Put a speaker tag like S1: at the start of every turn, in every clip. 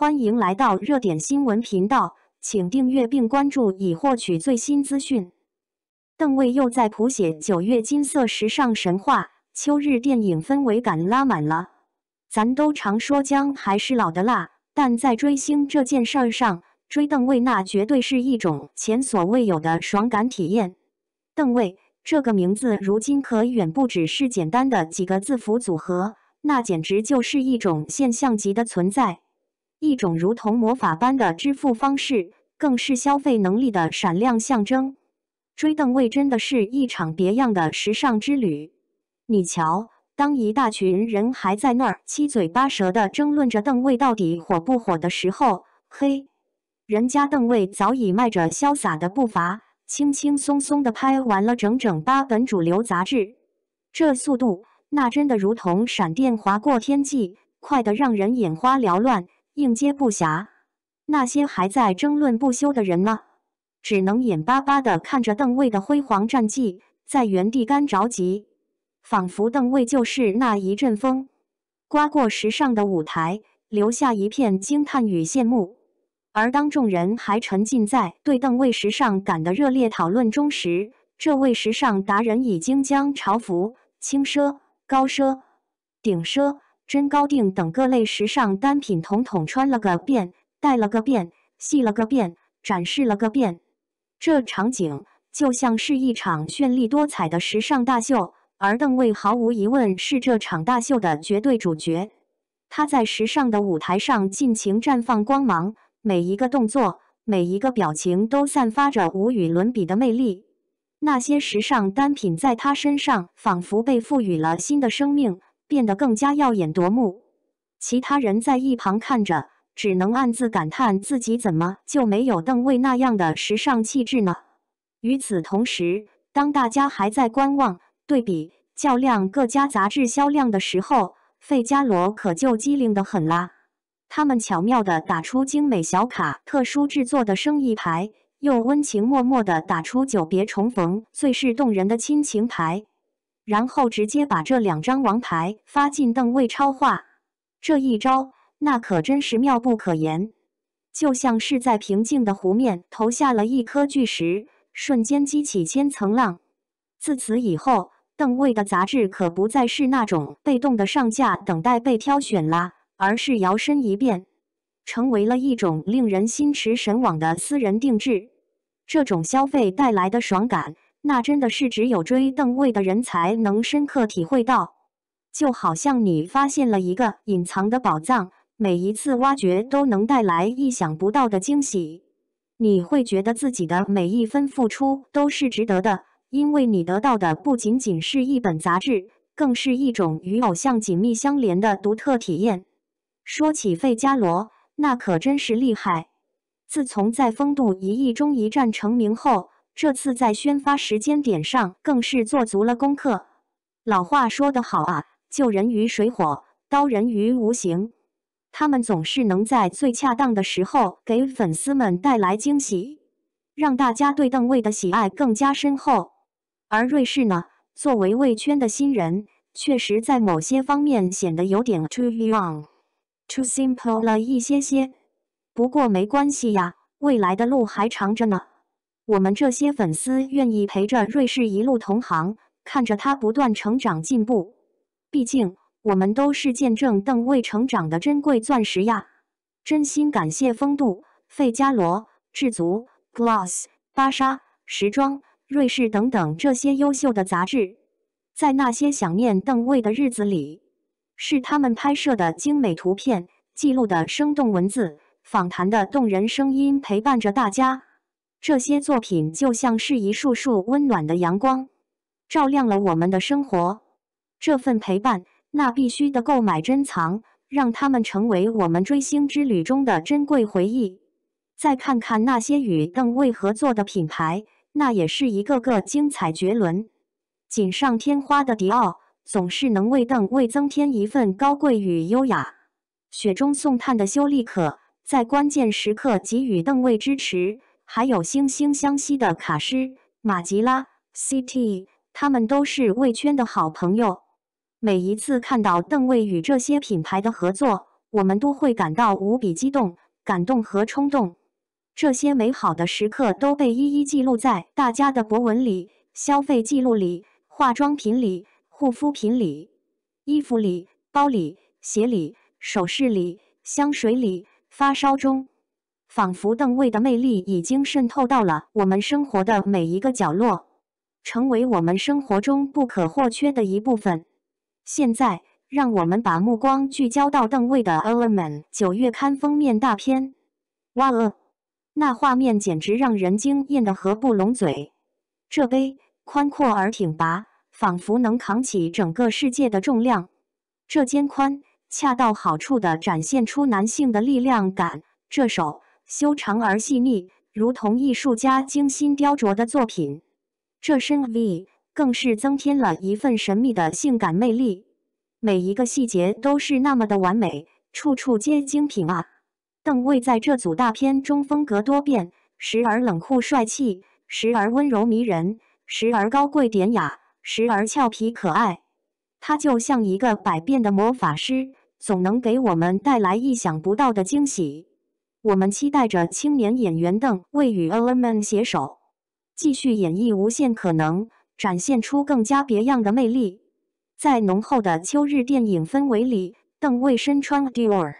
S1: 欢迎来到热点新闻频道，请订阅并关注以获取最新资讯。邓为又在谱写九月金色时尚神话，秋日电影氛围感拉满了。咱都常说姜还是老的辣，但在追星这件事儿上，追邓为那绝对是一种前所未有的爽感体验。邓为这个名字如今可远不只是简单的几个字符组合，那简直就是一种现象级的存在。一种如同魔法般的支付方式，更是消费能力的闪亮象征。追邓为真的是一场别样的时尚之旅。你瞧，当一大群人还在那儿七嘴八舌的争论着邓为到底火不火的时候，嘿，人家邓为早已迈着潇洒的步伐，轻轻松松地拍完了整整八本主流杂志。这速度，那真的如同闪电划过天际，快得让人眼花缭乱。应接不暇，那些还在争论不休的人呢？只能眼巴巴地看着邓为的辉煌战绩，在原地干着急，仿佛邓为就是那一阵风，刮过时尚的舞台，留下一片惊叹与羡慕。而当众人还沉浸在对邓为时尚感的热烈讨论中时，这位时尚达人已经将潮服、轻奢、高奢、顶奢。真高定等各类时尚单品，统统穿了个遍，戴了个遍，系了个遍，展示了个遍。这场景就像是一场绚丽多彩的时尚大秀，而邓为毫无疑问是这场大秀的绝对主角。他在时尚的舞台上尽情绽放光芒，每一个动作，每一个表情都散发着无与伦比的魅力。那些时尚单品在他身上仿佛被赋予了新的生命。变得更加耀眼夺目，其他人在一旁看着，只能暗自感叹自己怎么就没有邓为那样的时尚气质呢？与此同时，当大家还在观望、对比、较量各家杂志销量的时候，费加罗可就机灵的很啦。他们巧妙地打出精美小卡、特殊制作的生意牌，又温情脉脉地打出久别重逢、最是动人的亲情牌。然后直接把这两张王牌发进邓为超话，这一招那可真是妙不可言，就像是在平静的湖面投下了一颗巨石，瞬间激起千层浪。自此以后，邓卫的杂志可不再是那种被动的上架等待被挑选啦，而是摇身一变，成为了一种令人心驰神往的私人定制。这种消费带来的爽感。那真的是只有追邓位的人才能深刻体会到，就好像你发现了一个隐藏的宝藏，每一次挖掘都能带来意想不到的惊喜。你会觉得自己的每一分付出都是值得的，因为你得到的不仅仅是一本杂志，更是一种与偶像紧密相连的独特体验。说起费加罗，那可真是厉害。自从在《风度一亿》中一战成名后。这次在宣发时间点上，更是做足了功课。老话说得好啊，“救人于水火，刀人于无形”，他们总是能在最恰当的时候给粉丝们带来惊喜，让大家对邓为的喜爱更加深厚。而瑞士呢，作为位圈的新人，确实在某些方面显得有点 too young，too simple 了一些些。不过没关系呀，未来的路还长着呢。我们这些粉丝愿意陪着瑞士一路同行，看着他不断成长进步。毕竟，我们都是见证邓位成长的珍贵钻石呀！真心感谢《风度》《费加罗》《智足、Gloss》《芭莎》《时装》《瑞士》等等这些优秀的杂志，在那些想念邓位的日子里，是他们拍摄的精美图片、记录的生动文字、访谈的动人声音陪伴着大家。这些作品就像是一束束温暖的阳光，照亮了我们的生活。这份陪伴，那必须的购买珍藏，让他们成为我们追星之旅中的珍贵回忆。再看看那些与邓为合作的品牌，那也是一个个精彩绝伦、锦上添花的。迪奥总是能为邓为增添一份高贵与优雅，雪中送炭的修丽可在关键时刻给予邓为支持。还有惺惺相惜的卡诗、马吉拉、CT，他们都是魏圈的好朋友。每一次看到邓魏与这些品牌的合作，我们都会感到无比激动、感动和冲动。这些美好的时刻都被一一记录在大家的博文里、消费记录里、化妆品里、护肤品里、衣服里、包里、鞋里、首饰里、香水里、发烧中。仿佛邓为的魅力已经渗透到了我们生活的每一个角落，成为我们生活中不可或缺的一部分。现在，让我们把目光聚焦到邓为的《Element》九月刊封面大片。哇哦，那画面简直让人惊艳的合不拢嘴！这杯宽阔而挺拔，仿佛能扛起整个世界的重量；这肩宽恰到好处的展现出男性的力量感；这手。修长而细腻，如同艺术家精心雕琢的作品。这身 V 更是增添了一份神秘的性感魅力。每一个细节都是那么的完美，处处皆精品啊！邓为在这组大片中风格多变，时而冷酷帅气，时而温柔迷人，时而高贵典雅，时而俏皮可爱。他就像一个百变的魔法师，总能给我们带来意想不到的惊喜。我们期待着青年演员邓为与《Element》携手，继续演绎无限可能，展现出更加别样的魅力。在浓厚的秋日电影氛围里，邓为身穿 Dior，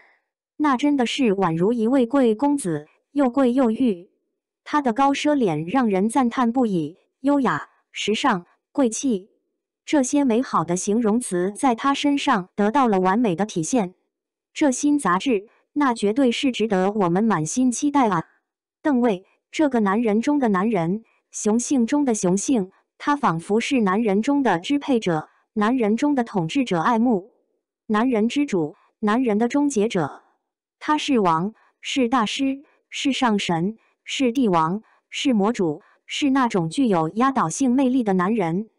S1: 那真的是宛如一位贵公子，又贵又欲。他的高奢脸让人赞叹不已，优雅、时尚、贵气，这些美好的形容词在他身上得到了完美的体现。这新杂志。那绝对是值得我们满心期待啊！邓为这个男人中的男人，雄性中的雄性，他仿佛是男人中的支配者，男人中的统治者，爱慕，男人之主，男人的终结者。他是王，是大师，是上神，是帝王，是魔主，是那种具有压倒性魅力的男人。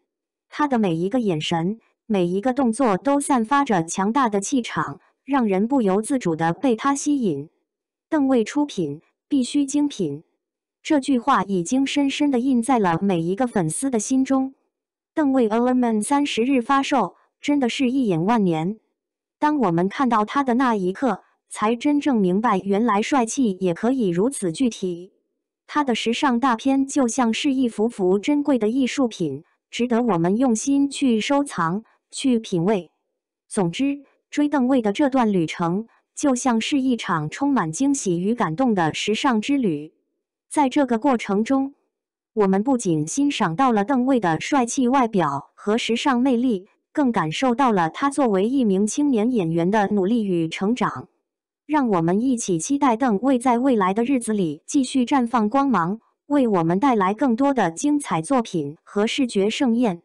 S1: 他的每一个眼神，每一个动作，都散发着强大的气场。让人不由自主的被他吸引。邓为出品必须精品，这句话已经深深的印在了每一个粉丝的心中。邓为《Element》三十日发售，真的是一眼万年。当我们看到他的那一刻，才真正明白，原来帅气也可以如此具体。他的时尚大片就像是一幅幅珍贵的艺术品，值得我们用心去收藏、去品味。总之。追邓位的这段旅程，就像是一场充满惊喜与感动的时尚之旅。在这个过程中，我们不仅欣赏到了邓位的帅气外表和时尚魅力，更感受到了他作为一名青年演员的努力与成长。让我们一起期待邓位在未来的日子里继续绽放光芒，为我们带来更多的精彩作品和视觉盛宴。